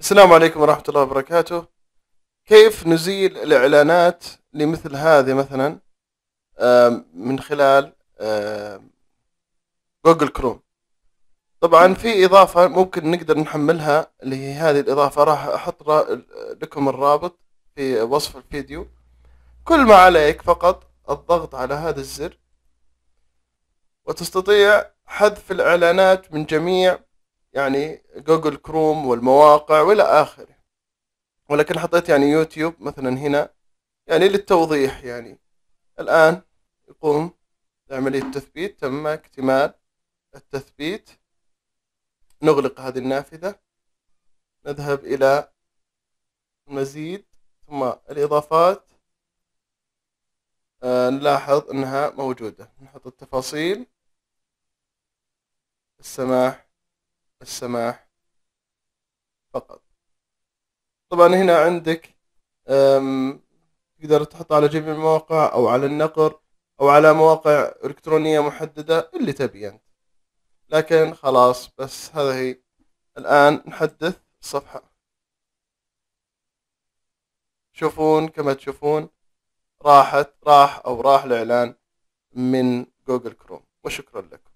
السلام عليكم ورحمة الله وبركاته كيف نزيل الإعلانات لمثل هذه مثلا من خلال جوجل كروم طبعا في إضافة ممكن نقدر نحملها اللي هي هذه الإضافة راح أحط لكم الرابط في وصف الفيديو كل ما عليك فقط الضغط على هذا الزر وتستطيع حذف الإعلانات من جميع يعني جوجل كروم والمواقع والى اخره ولكن حطيت يعني يوتيوب مثلا هنا يعني للتوضيح يعني الان يقوم بعملية تثبيت تم اكتمال التثبيت نغلق هذه النافذة نذهب إلى مزيد ثم الإضافات آه نلاحظ أنها موجودة نحط التفاصيل السماح السماح فقط طبعا هنا عندك تقدر تحطها على جميع المواقع أو على النقر أو على مواقع إلكترونية محددة اللي تبي أنت لكن خلاص بس هذا هي الآن نحدث الصفحة تشوفون كما تشوفون راحت راح أو راح الإعلان من جوجل كروم وشكرا لكم